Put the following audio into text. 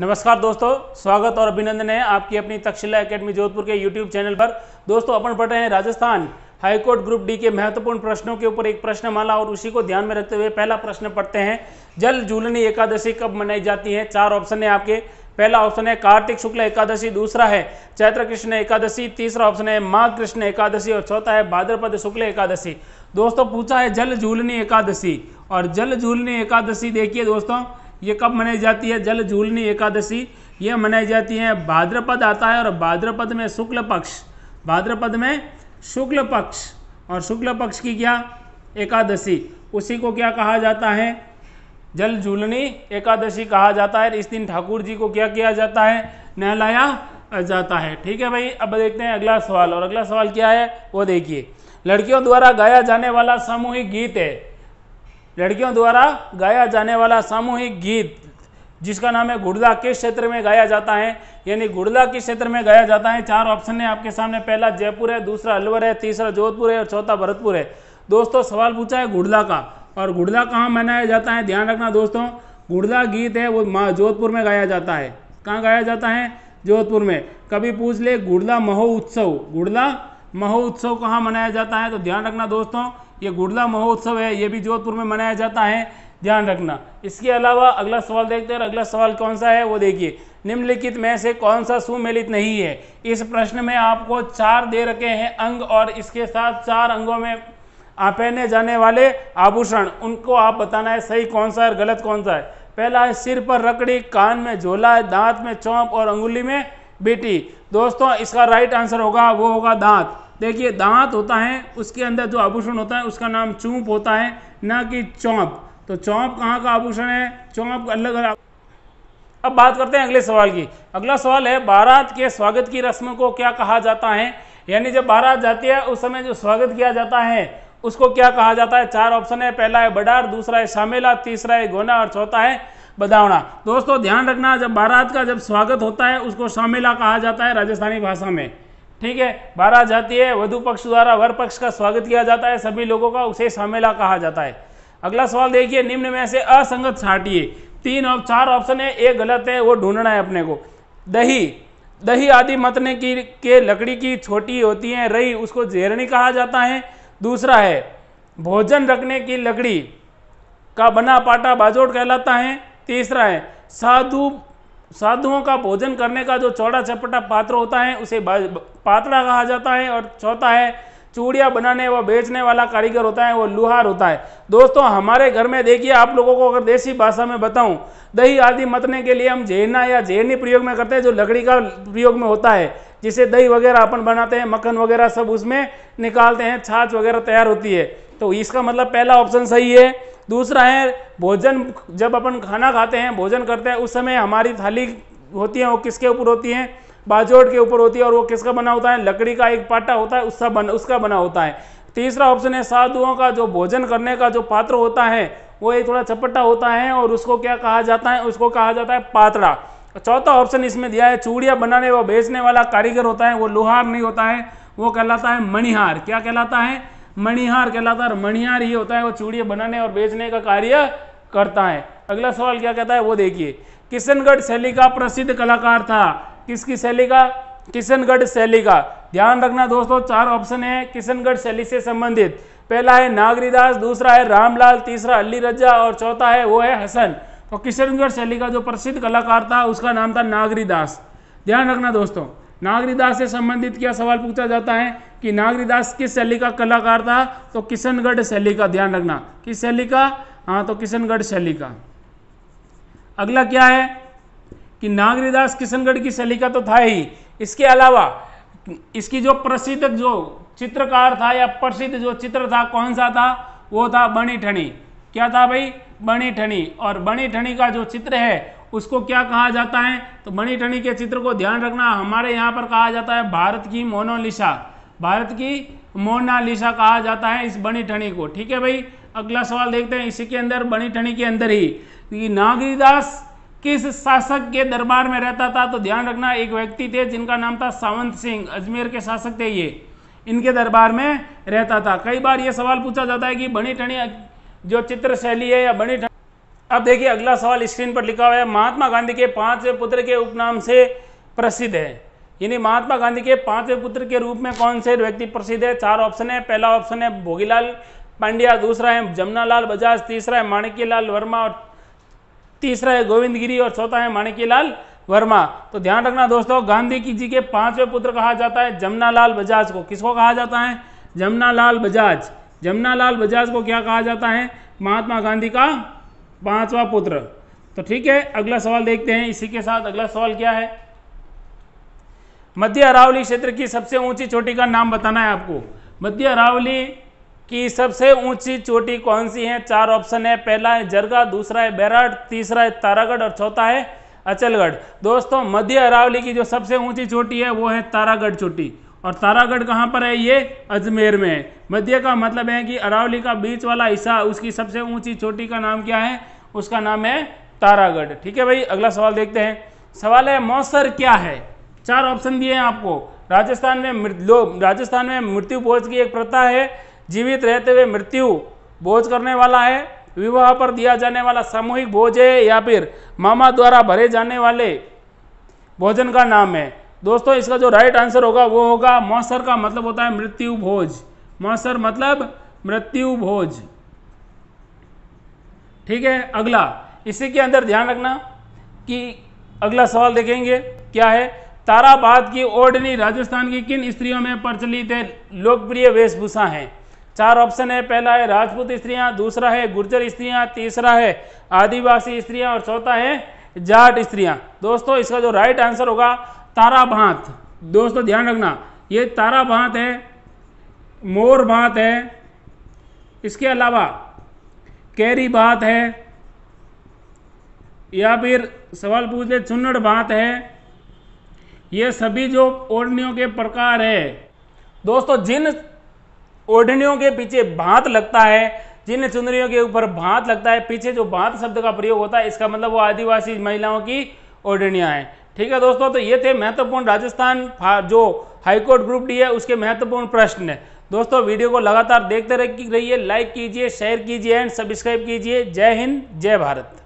नमस्कार दोस्तों स्वागत और अभिनंदन है आपकी अपनी तक्षशिला एकेडमी जोधपुर के यूट्यूब चैनल पर दोस्तों अपन पढ़ रहे हैं राजस्थान हाईकोर्ट ग्रुप डी के महत्वपूर्ण प्रश्नों के ऊपर एक प्रश्न माला और उसी को ध्यान में रखते हुए पहला प्रश्न पढ़ते हैं जल झूलनी एकादशी कब मनाई जाती है चार ऑप्शन है आपके पहला ऑप्शन है कार्तिक शुक्ल एकादशी दूसरा है चैत्र कृष्ण एकादशी तीसरा ऑप्शन है माघ कृष्ण एकादशी और चौथा है भाद्रपद शुक्ल एकादशी दोस्तों पूछा है जल झूलनी एकादशी और जल झूलनी एकादशी देखिए दोस्तों ये कब मनाई जाती है जल झूलनी एकादशी ये मनाई जाती है भाद्रपद आता है और भाद्रपद में शुक्ल पक्ष भाद्रपद में शुक्ल पक्ष और शुक्ल पक्ष की क्या एकादशी उसी को क्या कहा जाता है जल झूलनी एकादशी कहा जाता है इस दिन ठाकुर जी को क्या किया जाता है नहलाया जाता है ठीक है भाई अब देखते हैं अगला सवाल और अगला सवाल क्या है वो देखिए लड़कियों द्वारा गाया जाने वाला सामूहिक गीत है लड़कियों द्वारा गाया जाने वाला सामूहिक गीत जिसका नाम है गुड़दा किस क्षेत्र में गाया जाता है यानी गुड़दा किस क्षेत्र में गाया जाता है चार ऑप्शन है आपके सामने पहला जयपुर है दूसरा अलवर है तीसरा जोधपुर है और चौथा भरतपुर है दोस्तों सवाल पूछा है गुड़दा का और गुड़दा कहाँ मनाया जाता है ध्यान रखना दोस्तों गुड़दा गीत है वो जोधपुर में गाया जाता है कहाँ गाया जाता है जोधपुर में कभी पूछ ले गुड़दा महो उत्सव गुड़दा महोत्सव कहाँ मनाया जाता है तो ध्यान रखना दोस्तों ये गुड़ला महोत्सव है ये भी जोधपुर में मनाया जाता है ध्यान रखना इसके अलावा अगला सवाल देखते हैं अगला सवाल कौन सा है वो देखिए निम्नलिखित में से कौन सा सुमेलित नहीं है इस प्रश्न में आपको चार दे रखे हैं अंग और इसके साथ चार अंगों में पहने जाने वाले आभूषण उनको आप बताना है सही कौन सा है और गलत कौन सा है पहला है सिर पर रकड़ी कान में झोला दांत में चौंप और अंगुली में बेटी दोस्तों इसका राइट आंसर होगा वो होगा दांत देखिए दांत होता है उसके अंदर जो आभूषण होता है उसका नाम चूप होता है ना कि चौंप तो चौंप कहाँ का आभूषण है चौंप अलग अलग अब बात करते हैं अगले सवाल की अगला सवाल है बारात के स्वागत की रस्म को क्या कहा जाता है यानी जब बारात जाती है उस समय जो स्वागत किया जाता है उसको क्या कहा जाता है चार ऑप्शन है पहला है बडार दूसरा है शामेला तीसरा है गोना और चौथा है बदावना दोस्तों ध्यान रखना जब बारात का जब स्वागत होता है उसको शामेला कहा जाता है राजस्थानी भाषा में ठीक है बारह जाती है वधु पक्ष द्वारा वर पक्ष का स्वागत किया जाता है सभी लोगों का उसे सम्मेला कहा जाता है अगला सवाल देखिए निम्न में से असंगत छाटिए तीन और चार ऑप्शन है एक गलत है वो ढूंढना है अपने को दही दही आदि मतने की के लकड़ी की छोटी होती है रई उसको जेरणी कहा जाता है दूसरा है भोजन रखने की लकड़ी का बना पाटा बाजोड़ कहलाता है तीसरा है साधु साधुओं का भोजन करने का जो चौड़ा चपटा पात्र होता है उसे पातड़ा कहा जाता है और चौथा है चूड़िया बनाने व बेचने वाला कारीगर होता है वो लुहार होता है दोस्तों हमारे घर में देखिए आप लोगों को अगर देसी भाषा में बताऊं दही आदि मतने के लिए हम झेरना या झेरनी प्रयोग में करते हैं जो लकड़ी का प्रयोग में होता है जिसे दही वगैरह अपन बनाते हैं मक्खन वगैरह सब उसमें निकालते हैं छाछ वगैरह तैयार होती है तो इसका मतलब पहला ऑप्शन सही है दूसरा है भोजन जब अपन खाना खाते हैं भोजन करते हैं उस समय हमारी थाली होती है वो किसके ऊपर होती है बाजोड़ के ऊपर होती है और वो किसका बना होता है लकड़ी का एक पाटा होता है उसका बन उसका बना होता है तीसरा ऑप्शन है साधुओं का जो भोजन करने का जो पात्र होता है वो एक थोड़ा चपट्टा होता है और उसको क्या कहा जाता है उसको कहा जाता है पात्रा चौथा ऑप्शन इसमें दिया है चूड़िया बनाने व बेचने वाला कारीगर होता है वो लोहार नहीं होता है वो कहलाता है मणिहार क्या कहलाता है मणिहार कहलाता है मणिहार ही होता है वो चूड़िया बनाने और बेचने का कार्य करता है अगला सवाल क्या कहता है वो देखिए किशनगढ़ शैली का प्रसिद्ध कलाकार था किसकी शैली का किशनगढ़ शैली का ध्यान रखना दोस्तों चार ऑप्शन है किशनगढ़ शैली से संबंधित पहला है नागरीदास दूसरा है रामलाल तीसरा अली रज्जा और चौथा है वो है हसन तो किशनगढ़ शैली का जो प्रसिद्ध कलाकार था उसका नाम था नागरीदास ध्यान रखना दोस्तों नागरीदास से संबंधित क्या सवाल पूछा जाता है कि नागरीदास किस शैली का कलाकार था तो किशनगढ़ शैली का ध्यान रखना किस शैली का हाँ तो किशनगढ़ शैली का अगला क्या है कि नागरीदास किशनगढ़ की शैली का तो था ही इसके अलावा इसकी जो प्रसिद्ध जो चित्रकार था या प्रसिद्ध जो चित्र था कौन सा था वो था बणी ठनी क्या था भाई बनी ठनी और बणी ठनी का जो चित्र है उसको क्या कहा जाता है तो मणिटणी के चित्र को ध्यान रखना हमारे यहाँ पर कहा जाता है भारत की मोनोलिशा भारत की मोनालिशा कहा जाता है इस बनी ठणी को ठीक है भाई अगला सवाल देखते हैं इसी के अंदर बनी ठणी के अंदर ही नागरीदास किस शासक के दरबार में रहता था तो ध्यान रखना एक व्यक्ति थे जिनका नाम था सावंत सिंह अजमेर के शासक थे ये इनके दरबार में रहता था कई बार ये सवाल पूछा जाता है कि बनी ठणी जो चित्र शैली है या बनी अब देखिए अगला सवाल स्क्रीन पर लिखा हुआ है महात्मा गांधी के पांचवें पुत्र के उपनाम से प्रसिद्ध है यानी महात्मा गांधी के पांचवें पुत्र के रूप में कौन से व्यक्ति प्रसिद्ध है चार ऑप्शन है पहला ऑप्शन है भोगीलाल पांड्या दूसरा है जमुनालाल बजाज तीसरा है माणिक्यलाल वर्मा और तीसरा है गोविंद गिरी और चौथा है माणिक्यलाल वर्मा तो ध्यान रखना दोस्तों गांधी की जी के पांचवें पुत्र कहा जाता है जमुनालाल बजाज को किसको कहा जाता है जमुनालाल बजाज जमुनालाल बजाज को क्या कहा जाता है महात्मा गांधी का पांचवा पुत्र तो ठीक है अगला सवाल देखते हैं इसी के साथ अगला सवाल क्या है मध्य अरावली क्षेत्र की सबसे ऊंची चोटी का नाम बताना है आपको मध्य अरावली की सबसे ऊंची चोटी कौन सी है चार ऑप्शन है पहला है जरगा दूसरा है बैराट तीसरा है तारागढ़ और चौथा है अचलगढ़ दोस्तों मध्य अरावली की जो सबसे ऊंची चोटी है वो है तारागढ़ चोटी और तारागढ़ कहाँ पर है ये अजमेर में मध्य का मतलब है कि अरावली का बीच वाला हिस्सा उसकी सबसे ऊंची चोटी का नाम क्या है उसका नाम है तारागढ़ ठीक है भाई अगला सवाल देखते हैं सवाल है मौसर क्या है चार ऑप्शन दिए हैं आपको राजस्थान में लोग राजस्थान में मृत्यु भोज की एक प्रथा है जीवित रहते हुए मृत्यु भोज करने वाला है विवाह पर दिया जाने वाला सामूहिक भोज है या फिर मामा द्वारा भरे जाने वाले भोजन का नाम है दोस्तों इसका जो राइट आंसर होगा वो होगा मौसर का मतलब होता है मृत्यु भोज मौसर मतलब मृत्यु भोज ठीक है अगला इसी के अंदर ध्यान रखना कि अगला सवाल देखेंगे क्या है ताराबाद की ओढ़नी राजस्थान की किन स्त्रियों में प्रचलित है लोकप्रिय वेशभूषा है चार ऑप्शन है पहला है राजपूत स्त्रियां दूसरा है गुर्जर स्त्रियां तीसरा है आदिवासी स्त्रियां और चौथा है जाट स्त्रियां दोस्तों इसका जो राइट आंसर होगा तारा भात दोस्तों ध्यान रखना ये तारा भात है मोर भात है इसके अलावा कैरी भात है या फिर सवाल पूछ ले चुन्नड़ भात है ये सभी जो ओढ़नियों के प्रकार है दोस्तों जिन ओढ़नियों के पीछे भात लगता है जिन चुनरियों के ऊपर भात लगता है पीछे जो भात शब्द का प्रयोग होता है इसका मतलब वो आदिवासी महिलाओं की ओढ़निया है ठीक है दोस्तों तो ये थे महत्वपूर्ण राजस्थान जो हाईकोर्ट ग्रुप डी है उसके महत्वपूर्ण प्रश्न है दोस्तों वीडियो को लगातार देखते रहिए लाइक कीजिए शेयर कीजिए एंड सब्सक्राइब कीजिए जय हिंद जय भारत